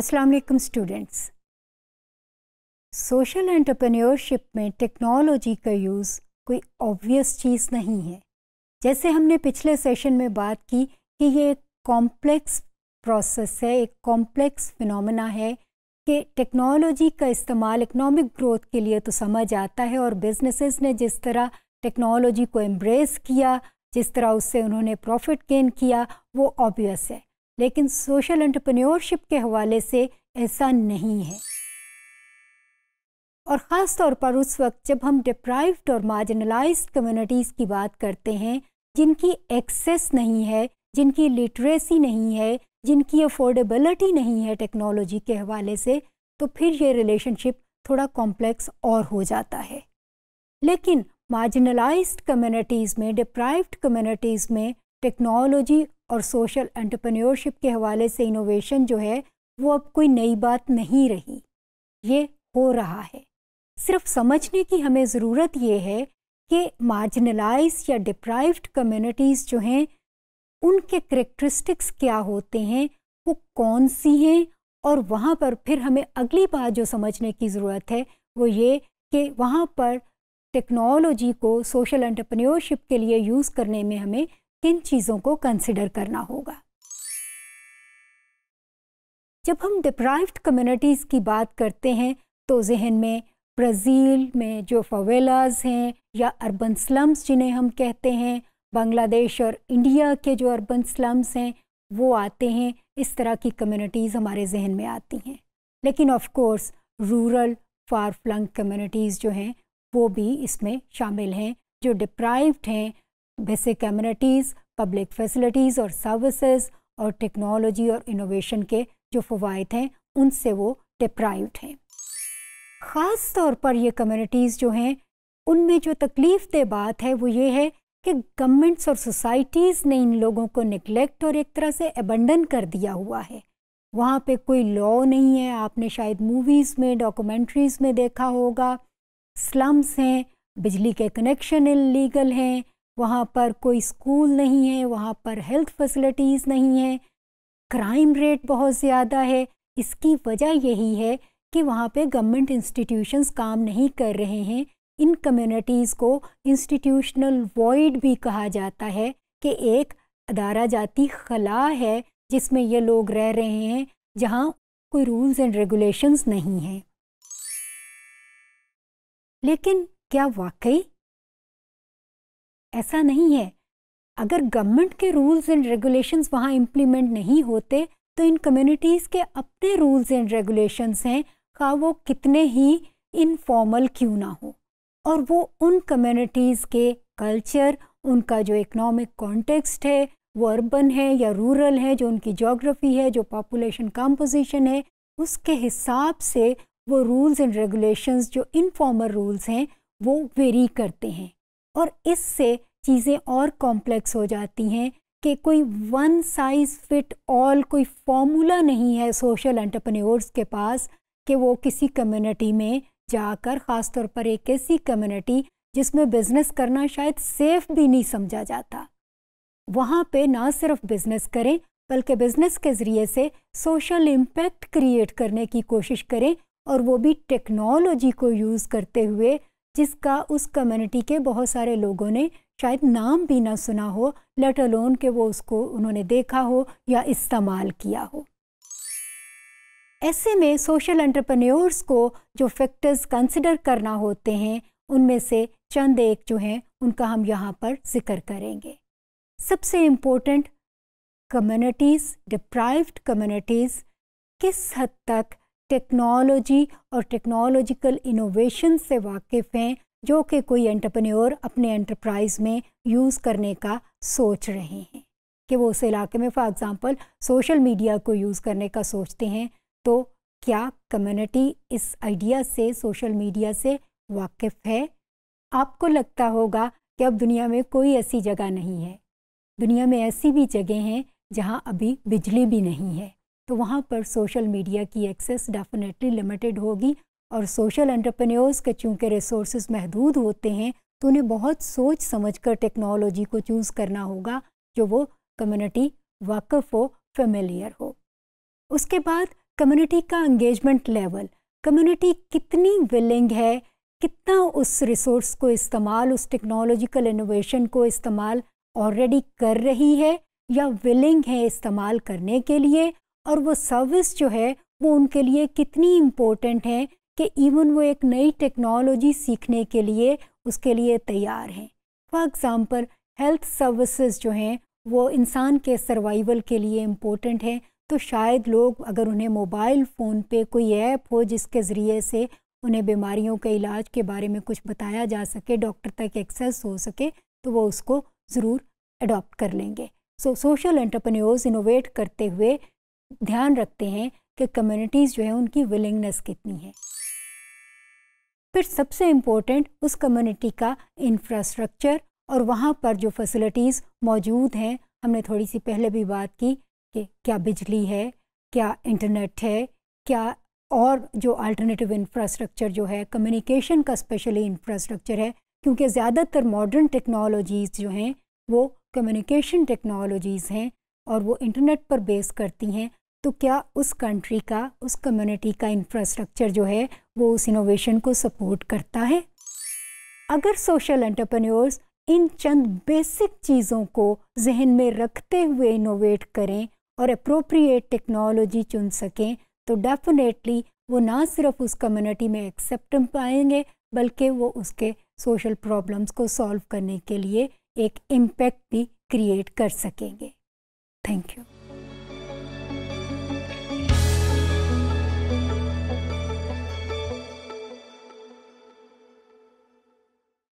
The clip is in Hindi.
अस्सलाम वालेकुम स्टूडेंट्स सोशल एंटरप्रेन्योरशिप में टेक्नोलॉजी का यूज़ कोई ऑब्वियस चीज़ नहीं है जैसे हमने पिछले सेशन में बात की कि ये एक कॉम्प्लेक्स प्रोसेस है एक कॉम्प्लेक्स फिनोमेना है कि टेक्नोलॉजी का इस्तेमाल इकनॉमिक ग्रोथ के लिए तो समझ आता है और बिजनेसेस ने जिस तरह टेक्नोलॉजी को एम्ब्रेस किया जिस तरह उससे उन्होंने प्रॉफिट गेन किया वो ऑब्वियस है लेकिन सोशल एंटरप्रेन्योरशिप के हवाले से ऐसा नहीं है और ख़ास तौर पर उस वक्त जब हम डिप्राइव्ड और मार्जिनलाइज कम्युनिटीज़ की बात करते हैं जिनकी एक्सेस नहीं है जिनकी लिटरेसी नहीं है जिनकी अफोर्डेबिलिटी नहीं है टेक्नोलॉजी के हवाले से तो फिर ये रिलेशनशिप थोड़ा कॉम्प्लेक्स और हो जाता है लेकिन मार्जिनलाइज्ड कम्युनिटीज़ में डिप्राइव्ड कम्युनिटीज़ में टेक्नोलॉजी और सोशल एंटरप्रेन्योरशिप के हवाले से इनोवेशन जो है वो अब कोई नई बात नहीं रही ये हो रहा है सिर्फ समझने की हमें ज़रूरत ये है कि मार्जिनलाइज या डिप्राइव्ड कम्युनिटीज़ जो हैं उनके करेक्ट्रिस्टिक्स क्या होते हैं वो कौन सी हैं और वहाँ पर फिर हमें अगली बात जो समझने की ज़रूरत है वो ये कि वहाँ पर टेक्नोलॉजी को सोशल एंटरप्रेन्योरशिप के लिए यूज़ करने में हमें इन चीज़ों को कंसिडर करना होगा जब हम डिप्राइव्ड कम्युनिटीज़ की बात करते हैं तो जहन में ब्राज़ील में जो फवेलाज हैं या अर्बन स्लम्स जिन्हें हम कहते हैं बांग्लादेश और इंडिया के जो अर्बन स्लम्स हैं वो आते हैं इस तरह की कम्युनिटीज़ हमारे जहन में आती हैं लेकिन of course rural far flung communities जो हैं वो भी इसमें शामिल हैं जो डिप्राइव्ड हैं बेसिक कम्यूनिटीज़ पब्लिक फैसिलिटीज़ और सर्विसेज और टेक्नोलॉजी और इनोवेशन के जो फ़वाद हैं उनसे वो डिप्राइव हैं ख़ास तौर पर ये कम्युनिटीज़ जो हैं उनमें जो तकलीफ़ दे बात है वो ये है कि गवर्नमेंट्स और सोसाइटीज़ ने इन लोगों को निगलेक्ट और एक तरह से एबंडन कर दिया हुआ है वहाँ पे कोई लॉ नहीं है आपने शायद मूवीज़ में डॉक्यूमेंट्रीज़ में देखा होगा स्लम्स हैं बिजली के कनेक्शन इलीगल हैं वहाँ पर कोई स्कूल नहीं है वहाँ पर हेल्थ फैसिलिटीज़ नहीं है क्राइम रेट बहुत ज़्यादा है इसकी वजह यही है कि वहाँ पे गवर्नमेंट इंस्टीट्यूशंस काम नहीं कर रहे हैं इन कम्युनिटीज़ को इंस्टीट्यूशनल वॉइड भी कहा जाता है कि एक अदारा जाती खला है जिसमें ये लोग रह रहे हैं जहाँ कोई रूल्स एंड रेगुलेशंस नहीं हैं लेकिन क्या वाकई ऐसा नहीं है अगर गवर्नमेंट के रूल्स एंड रेगुलेशंस वहाँ इम्प्लीमेंट नहीं होते तो इन कम्युनिटीज़ के अपने रूल्स एंड रेगुलेशंस हैं का हाँ, वो कितने ही इनफॉर्मल क्यों ना हो और वो उन कम्युनिटीज़ के कल्चर उनका जो इकोनॉमिक कॉन्टेक्स्ट है वो अर्बन है या रूरल है जो उनकी जोग्राफ़ी है जो पॉपुलेशन कंपोजिशन है उसके हिसाब से वो रूल्स एंड रेगुलेशंस जो इनफॉर्मल रूल्स हैं वो वेरी करते हैं और इससे चीज़ें और कॉम्प्लेक्स हो जाती हैं कि कोई वन साइज़ फिट ऑल कोई फॉर्मूला नहीं है सोशल एंटरप्रेन्योर्स के पास कि वो किसी कम्युनिटी में जाकर ख़ास तौर पर एक ऐसी कम्युनिटी जिसमें बिज़नेस करना शायद सेफ भी नहीं समझा जाता वहाँ पे ना सिर्फ बिज़नेस करें बल्कि बिज़नेस के ज़रिए से सोशल इम्पेक्ट क्रिएट करने की कोशिश करें और वो भी टेक्नोलॉजी को यूज़ करते हुए जिसका उस कम्युनिटी के बहुत सारे लोगों ने शायद नाम भी ना सुना हो लेट अलोन के वो उसको उन्होंने देखा हो या इस्तेमाल किया हो ऐसे में सोशल एंटरप्रेन्योर्स को जो फैक्टर्स कंसिडर करना होते हैं उनमें से चंद एक जो हैं उनका हम यहाँ पर जिक्र करेंगे सबसे इम्पोर्टेंट कम्युनिटीज़ डिप्राइव्ड कम्युनिटीज़ किस हद तक टेक्नोलॉजी और टेक्नोलॉजिकल इनोवेशन से वाकिफ़ हैं जो कि कोई एंटरप्रेन्योर अपने एंटरप्राइज में यूज़ करने का सोच रहे हैं कि वो उस इलाके में फॉर एग्ज़ाम्पल सोशल मीडिया को यूज़ करने का सोचते हैं तो क्या कम्युनिटी इस आइडिया से सोशल मीडिया से वाकिफ़ है आपको लगता होगा कि अब दुनिया में कोई ऐसी जगह नहीं है दुनिया में ऐसी भी जगह हैं जहाँ अभी बिजली भी नहीं है तो वहाँ पर सोशल मीडिया की एक्सेस डेफिनेटली लिमिटेड होगी और सोशल एंटरप्रेन्योर्स के चूँकि रिसोर्स महदूद होते हैं तो उन्हें बहुत सोच समझ कर टेक्नोलॉजी को चूज़ करना होगा जो वो कम्युनिटी वाकफ हो फेमिलियर हो उसके बाद कम्युनिटी का एंगेजमेंट लेवल कम्युनिटी कितनी विलिंग है कितना उस रिसोर्स को इस्तेमाल उस टेक्नोलॉजिकल इनोवेशन को इस्तेमाल ऑलरेडी कर रही है या विलिंग है इस्तेमाल करने के लिए और वो सर्विस जो है वो उनके लिए कितनी इम्पोर्टेंट है कि इवन वो एक नई टेक्नोलॉजी सीखने के लिए उसके लिए तैयार हैं फॉर एग्ज़ाम्पल हेल्थ सर्विसेज जो हैं वो इंसान के सर्वाइवल के लिए इम्पोर्टेंट हैं तो शायद लोग अगर उन्हें मोबाइल फ़ोन पे कोई ऐप हो जिसके ज़रिए से उन्हें बीमारियों के इलाज के बारे में कुछ बताया जा सके डॉक्टर तक एक्सेस हो सके तो वो उसको ज़रूर अडॉप्ट कर लेंगे सो सोशल एंटरप्रेन्योर्स इनोवेट करते हुए ध्यान रखते हैं कि कम्युनिटीज़ जो है उनकी विलिंगनेस कितनी है फिर सबसे इम्पोर्टेंट उस कम्युनिटी का इंफ्रास्ट्रक्चर और वहाँ पर जो फैसिलिटीज़ मौजूद हैं हमने थोड़ी सी पहले भी बात की कि क्या बिजली है क्या इंटरनेट है क्या और जो अल्टरनेटिव इंफ्रास्ट्रक्चर जो है कम्युनिकेशन का स्पेशली इंफ्रास्ट्रक्चर है क्योंकि ज़्यादातर मॉडर्न टेक्नोलॉजीज़ जो हैं वो कम्युनिकेशन टेक्नोलॉजीज़ हैं और वो इंटरनेट पर बेस करती हैं तो क्या उस कंट्री का उस कम्युनिटी का इंफ्रास्ट्रक्चर जो है वो उस इनोवेशन को सपोर्ट करता है अगर सोशल एंटरप्रेन्योर्स इन चंद बेसिक चीज़ों को जहन में रखते हुए इनोवेट करें और अप्रोप्रिएट टेक्नोलॉजी चुन सकें तो डेफिनेटली वो ना सिर्फ उस कम्युनिटी में एक्सेप्ट पाएंगे बल्कि वो उसके सोशल प्रॉब्लम्स को सॉल्व करने के लिए एक इम्पैक्ट भी क्रिएट कर सकेंगे Thank you.